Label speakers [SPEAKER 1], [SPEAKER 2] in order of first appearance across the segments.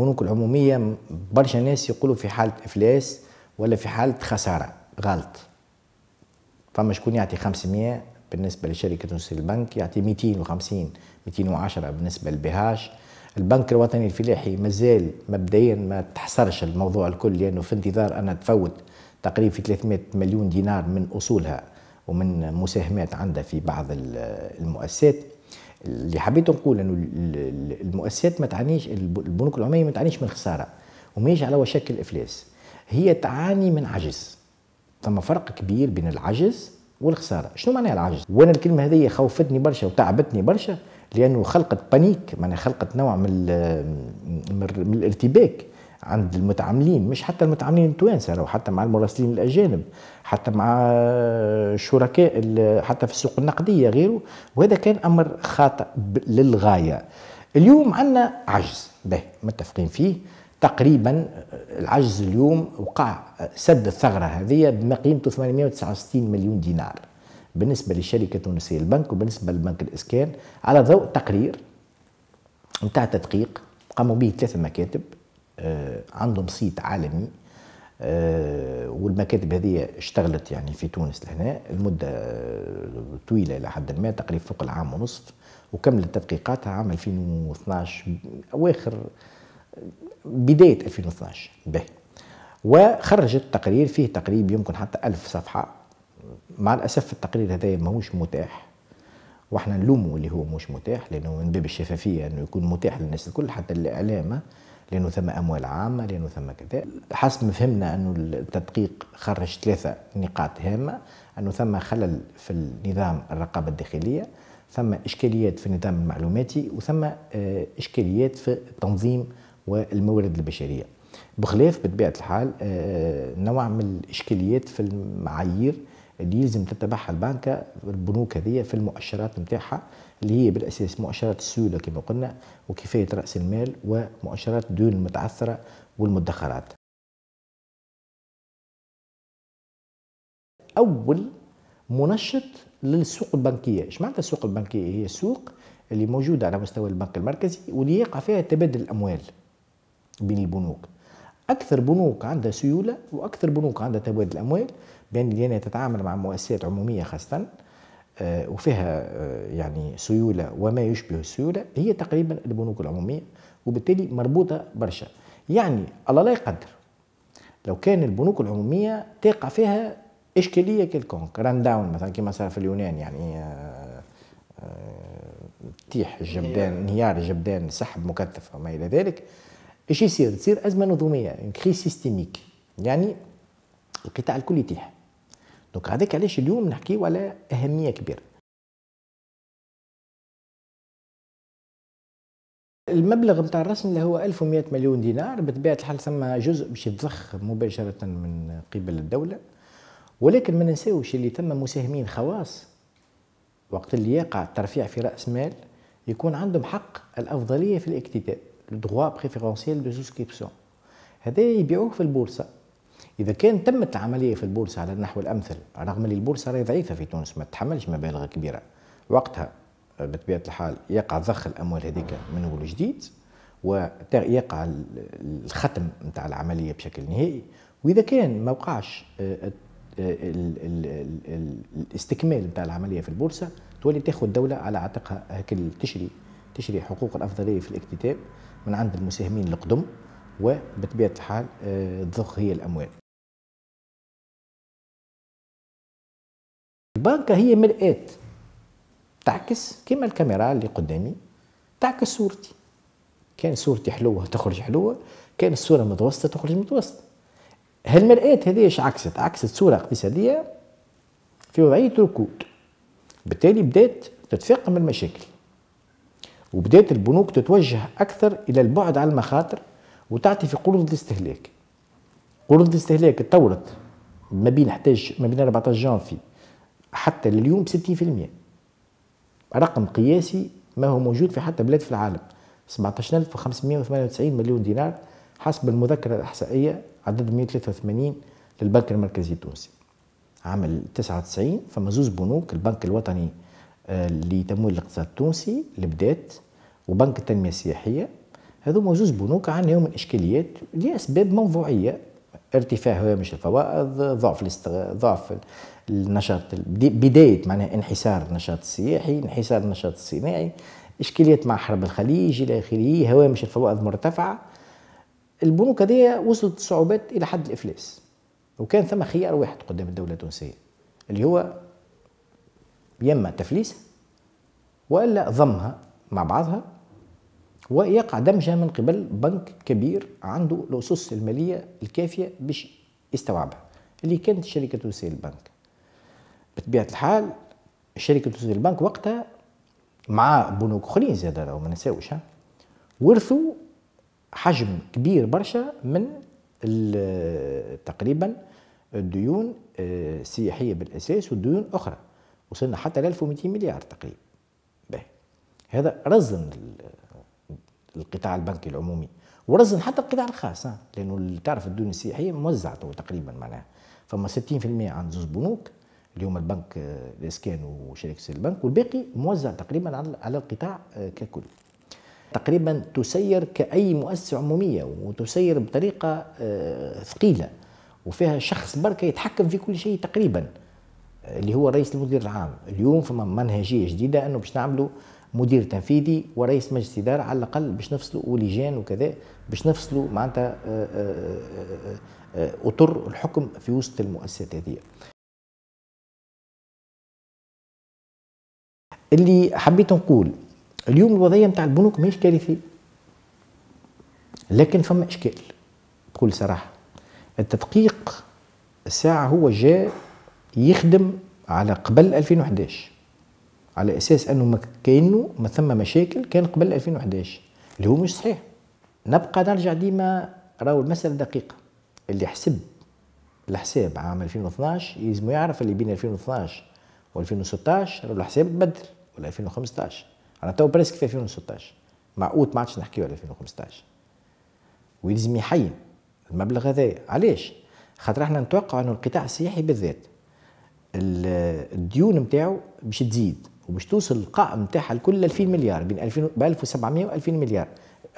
[SPEAKER 1] البنوك العمومية برشا ناس يقولوا في حالة إفلاس ولا في حالة خسارة غلط فما شكون يعطي 500 بالنسبة لشركة تونسي البنك يعطي 250 210 بالنسبة للبهاش البنك الوطني الفلاحي مازال مبدئيا ما تحصرش الموضوع الكل لأنه يعني في انتظار أنها تفوت تقريبا في 300 مليون دينار من أصولها ومن مساهمات عندها في بعض المؤسسات اللي حبيت نقول انه المؤسسات ما تعانيش البنوك العموميه ما تعانيش من خساره وماهيش على وشك الافلاس هي تعاني من عجز ثم فرق كبير بين العجز والخساره شنو معناها العجز وانا الكلمه هذه خوفتني برشا وتعبتني برشا لانه خلقت بانيك معناها خلقت نوع من من الارتباك عند المتعاملين مش حتى المتعاملين التوانسه لو حتى مع المراسلين الاجانب حتى مع الشركاء آه، حتى في السوق النقديه غيره وهذا كان امر خاطئ للغايه اليوم عندنا عجز به متفقين فيه تقريبا آه، العجز اليوم وقع آه، سد الثغره هذه بما قيمته 869 مليون دينار بالنسبه للشركه التونسيه البنك وبالنسبه للبنك الاسكان على ضوء تقرير نتاع تدقيق قاموا به ثلاثه مكاتب آه، عندهم صيت عالمي آه، والمكاتب هذه اشتغلت يعني في تونس لهنا المده آه، طويله الى حد ما تقريبا فوق العام ونصف وكملت تدقيقاتها عام 2012 اواخر بدايه 2012 به وخرجت تقرير فيه تقريب يمكن حتى ألف صفحه مع الاسف التقرير هذا ماهوش متاح واحنا نلومه اللي هو مش متاح لانه من باب الشفافيه انه يكون متاح للناس الكل حتى الاعلامه لانه ثم اموال عامه لانه ثم كذا حسب ما فهمنا انه التدقيق خرج ثلاثه نقاط هامه انه ثم خلل في النظام الرقابه الداخليه ثم اشكاليات في النظام المعلوماتي وثم آه، اشكاليات في التنظيم والموارد البشريه بخلاف بطبيعه الحال آه، آه، نوع من الاشكاليات في المعايير اللي يلزم تتبعها البنكة البنوك هذه في المؤشرات نتاعها اللي هي بالاساس مؤشرات السيوله كما قلنا وكفايه راس المال ومؤشرات الديون المتعثره والمدخرات. اول منشط للسوق البنكيه، ايش معناتها السوق البنكيه؟ هي السوق اللي موجوده على مستوى البنك المركزي واللي يقع فيها تبادل الاموال بين البنوك. اكثر بنوك عندها سيوله واكثر بنوك عندها تبادل اموال بأن انا تتعامل مع مؤسسات عمومية خاصة آه، وفيها آه، يعني سيولة وما يشبه السيولة هي تقريبا البنوك العمومية وبالتالي مربوطة برشا يعني الله لا يقدر لو كان البنوك العمومية تقع فيها إشكالية كالكونك ران داون مثلا كما صار في اليونان يعني آه، تيح الجبدان انهيار الجبدان سحب مكثف وما إلى ذلك ايش يصير؟ تصير أزمة نظمية كريس سيستيميك يعني القطاع الكل يتيح دونك هذاك علاش اليوم نحكيو على اهميه كبيره
[SPEAKER 2] المبلغ نتاع الرسم اللي
[SPEAKER 1] هو 1100 مليون دينار بطبيعه الحال ثم جزء باش يتضخ مباشره من قبل الدوله ولكن ما ننساوش اللي ثم مساهمين خواص وقت اللي يقع الترفيع في راس مال يكون عندهم حق الافضليه في الاكتتاب لو دروا دو سوسكريبسيون هذا يبيعوه في البورصه إذا كان تمت العملية في البورصة على النحو الأمثل رغم أن البورصة راهي ضعيفة في تونس ما تتحملش مبالغ كبيرة وقتها آه، بطبيعة الحال يقع ضخ الأموال هذيك من أول جديد ويقع الختم نتاع العملية بشكل نهائي وإذا كان ما وقعش آه، آه، الاستكمال نتاع العملية في البورصة تولي تاخذ الدولة على عاتقها هكل تشري تشري حقوق الأفضلية في الاكتتاب من عند المساهمين القدم وبطبيعة الحال تضخ هي الأموال
[SPEAKER 2] البانكة هي مرآة
[SPEAKER 1] تعكس كما الكاميرا اللي قدامي تعكس صورتي كان صورتي حلوة تخرج حلوة كان الصورة متوسطة تخرج متوسطة هالمرآة هذه اش عكست؟ عكست صورة اقتصادية في وضعية ركود بالتالي بدأت تتفاقم المشاكل وبدأت البنوك تتوجه أكثر إلى البعد عن المخاطر وتعطي في قروض الاستهلاك قروض الاستهلاك تطورت ما بين 11 ما بين 14 جانفي حتى لليوم 60% رقم قياسي ما هو موجود في حتى بلاد في العالم 17598 مليون دينار حسب المذكرة الإحصائية عدد 183 للبنك المركزي التونسي عام 99 فما زوز بنوك البنك الوطني آه، لتمويل الاقتصاد التونسي اللي بدات وبنك التنمية السياحية هذو زوز بنوك عانيوا من إشكاليات لأسباب موضوعية ارتفاع هوامش الفوائض ضعف ضعف النشاط بدايه معناها انحسار النشاط السياحي انحسار النشاط الصناعي اشكاليات مع حرب الخليج الى اخره هوامش الفوائض مرتفعه البنوك هذيا وصلت الصعوبات الى حد الافلاس وكان ثم خيار واحد قدام الدوله التونسيه اللي هو يا اما تفليسها والا ضمها مع بعضها ويقع دمجها من قبل بنك كبير عنده الأسس المالية الكافية باش يستوعبها اللي كانت شركة وسائل البنك بطبيعة الحال شركة وسائل البنك وقتها مع بنوك أخرين زاد ما نساوش ورثوا حجم كبير برشا من تقريبا الديون آه، السياحية بالأساس والديون أخرى وصلنا حتى ل 1200 مليار تقريبا هذا رزن القطاع البنكي العمومي ورزن حتى القطاع الخاص لانه تعرف الديون السياحيه موزعه تقريبا معناها فما 60% عند زوج بنوك اللي هما البنك آه، الاسكان وشركه البنك والباقي موزع تقريبا على القطاع آه، ككل تقريبا تسير كاي مؤسسه عموميه وتسير بطريقه آه، ثقيله وفيها شخص بركه يتحكم في كل شيء تقريبا اللي هو رئيس المدير العام اليوم فما منهجيه جديده انه باش نعملوا مدير تنفيذي ورئيس مجلس اداره على الاقل باش نفصلوا ولجان وكذا باش نفصلوا معناتها آه، آه، آه، اطر الحكم في وسط
[SPEAKER 2] المؤسسات هذه
[SPEAKER 1] اللي حبيت نقول اليوم الوضعيه نتاع البنوك ماهيش كارثيه لكن فما اشكال بكل صراحه التدقيق الساعه هو جاء يخدم على قبل 2011 على اساس انه ما كانه ما ثم مشاكل كان قبل 2011 اللي هو مش صحيح نبقى نرجع ديما راهو المساله دقيقه اللي حسب الحساب عام 2012 يلزم يعرف اللي بين 2012 و2016 الحساب تبدل ولا 2015 انا تو بريسك في 2016 مع اوت ما عادش نحكيو على 2015 ويلزم يحين المبلغ هذا علاش خاطر احنا نتوقع انه القطاع السياحي بالذات الديون نتاعو باش تزيد وباش توصل القاع نتاعها الكل 2000 مليار بين 2000 ب 1700 و 2000 مليار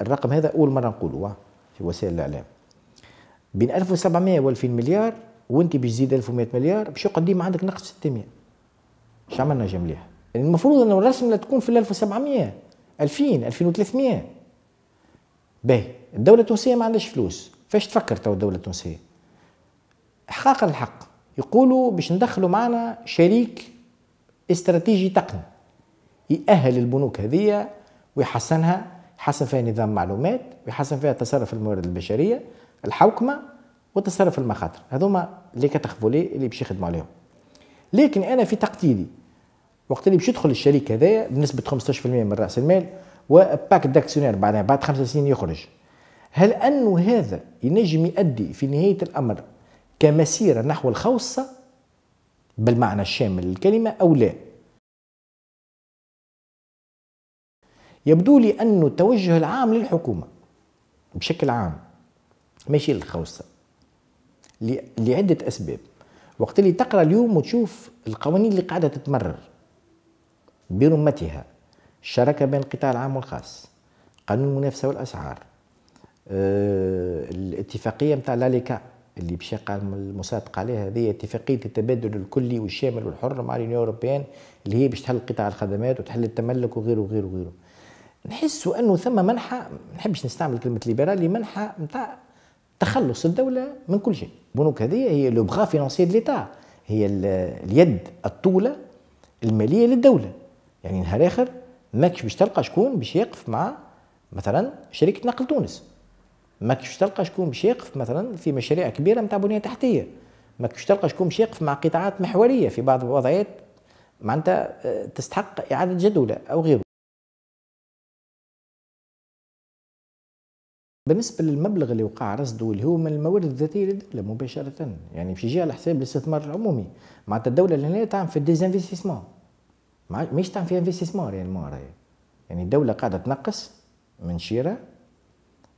[SPEAKER 1] الرقم هذا اول مره نقوله في وسائل الاعلام بين 1700 و 2000 مليار وانت باش تزيد 1100 مليار باش يقعد ديما عندك نقص 600 اش عملنا جا مليح يعني المفروض انه لا تكون في 1700 2000 2300 باهي الدوله التونسيه ما عندهاش فلوس فاش تفكر تو الدوله التونسيه احقاقا الحق يقولوا باش ندخلوا معنا شريك استراتيجي تقني يأهل البنوك هذه ويحسنها يحسن فيها نظام معلومات ويحسن فيها تصرف الموارد البشريه الحوكمه وتصرف المخاطر هذوما اللي كتخفوا لي اللي باش يخدموا عليهم لكن انا في تقديري وقت اللي باش يدخل الشريك هذايا بنسبه 15% من راس المال وباك داكسيونير بعدها بعد خمس سنين يخرج هل انه هذا ينجم يؤدي في نهايه الامر كمسيره نحو الخوصه بالمعنى الشامل للكلمة أو لا يبدو لي أن التوجه العام للحكومة بشكل عام ماشي للخوصة لعدة أسباب وقت اللي تقرا اليوم وتشوف القوانين اللي قاعدة تتمرر برمتها الشراكة بين القطاع العام والخاص قانون المنافسة والأسعار آه، الاتفاقية متاع لاليكا اللي باش يقع المسابقه عليها هذه اتفاقيه التبادل الكلي والشامل والحر مع اليونيو اوروبيان اللي هي باش تحل قطاع الخدمات وتحل التملك وغيره وغيره وغيره نحسوا انه ثم منحه ما نحبش نستعمل كلمه ليبرالي منحه نتاع تخلص الدوله من كل شيء البنوك هذه هي لو بغا فينونسيير ليتا هي اليد الطوله الماليه للدوله يعني نهار اخر ماكش باش تلقى شكون باش يقف مع مثلا شركه نقل تونس ما كش تلقى شكون باش يقف مثلا في مشاريع كبيره نتاع بنيه تحتيه ما كش تلقى شكون باش يقف مع قطاعات محوريه في بعض الوضعيات معناتها آه، تستحق
[SPEAKER 2] اعاده جدوله او غيره
[SPEAKER 1] بالنسبة للمبلغ اللي وقع رصده اللي هو من الموارد الذاتية للدولة مباشرة يعني باش يجي على حساب الاستثمار العمومي معناتها الدولة اللي هنا تعمل في الديزانفستيسمون ماهيش تعمل في انفستيسمون يعني يعني الدولة قاعدة تنقص من شيره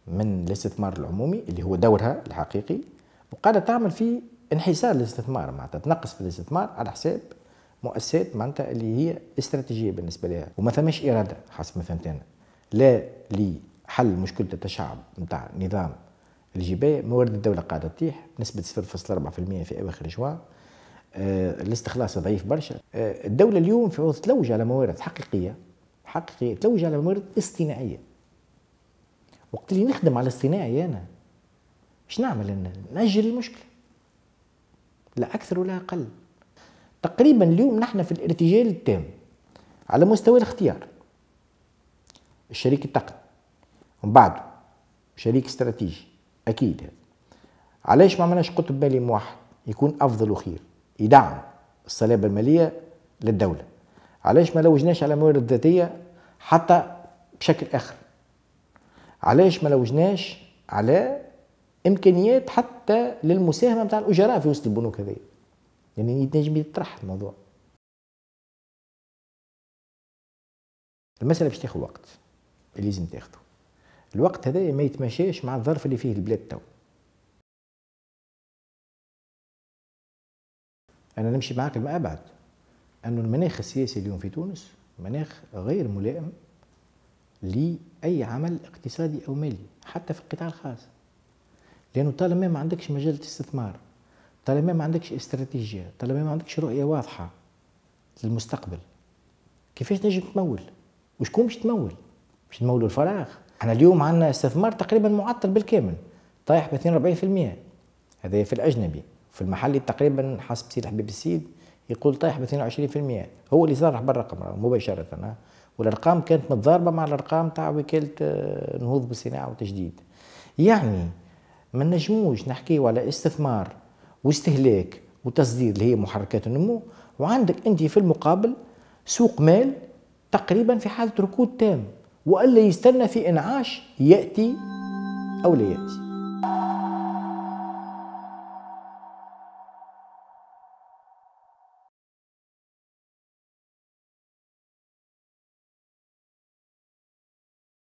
[SPEAKER 1] من الاستثمار العمومي اللي هو دورها الحقيقي وقاعدة تعمل في انحسار الاستثمار معناتها تنقص في الاستثمار على حساب مؤسسات معناتها اللي هي استراتيجيه بالنسبه لها وما ثماش اراده حسب ما فهمت انا لا لحل مشكله التشعب نتاع نظام الجبايه موارد الدوله قاعده تطيح بنسبه 0.4% في اواخر جوان آه الاستخلاص ضعيف برشا آه الدوله اليوم في وسط تلوج على موارد حقيقيه حقيقيه تلوج على موارد اصطناعيه وقت اللي نخدم على الصناعي انا مش نعمل أنا. نأجل المشكله لا اكثر ولا اقل تقريبا اليوم نحن في الارتجال التام على مستوى الاختيار الشريك التقني ومن بعده شريك استراتيجي اكيد هذا علاش ما عملناش قطب مالي موحد يكون افضل وخير يدعم الصلابه الماليه للدوله علاش ما لوجناش على الموارد الذاتيه حتى بشكل اخر علاش ما لوجناش على امكانيات حتى للمساهمه نتاع الاجراء في وسط البنوك
[SPEAKER 2] هذه يعني يتنجم يطرح الموضوع المساله باش تاخذ وقت اللي لازم تاخذه الوقت هذا ما يتمشاش مع الظرف اللي فيه البلاد تو
[SPEAKER 1] انا نمشي معاك لما ابعد انه المناخ السياسي اليوم في تونس مناخ غير ملائم لأي عمل اقتصادي أو مالي حتى في القطاع الخاص لأنه طالما ما عندكش مجال استثمار طالما ما عندكش استراتيجية طالما ما عندكش رؤية واضحة للمستقبل كيفاش تنجم تمول وشكون باش تمول باش تمول الفراغ احنا اليوم عندنا استثمار تقريبا معطل بالكامل طايح ب 42% هذا في الاجنبي في المحلي تقريبا حسب سيد حبيب السيد يقول طايح ب 22% هو اللي صرح بالرقم مباشره والارقام كانت متضاربه مع الارقام تاع وكاله آه، نهوض بالصناعه وتجديد يعني ما نجموش نحكيو على استثمار واستهلاك وتصدير اللي هي محركات النمو وعندك انت في المقابل سوق مال تقريبا في حاله ركود تام والا يستنى في انعاش ياتي او لا ياتي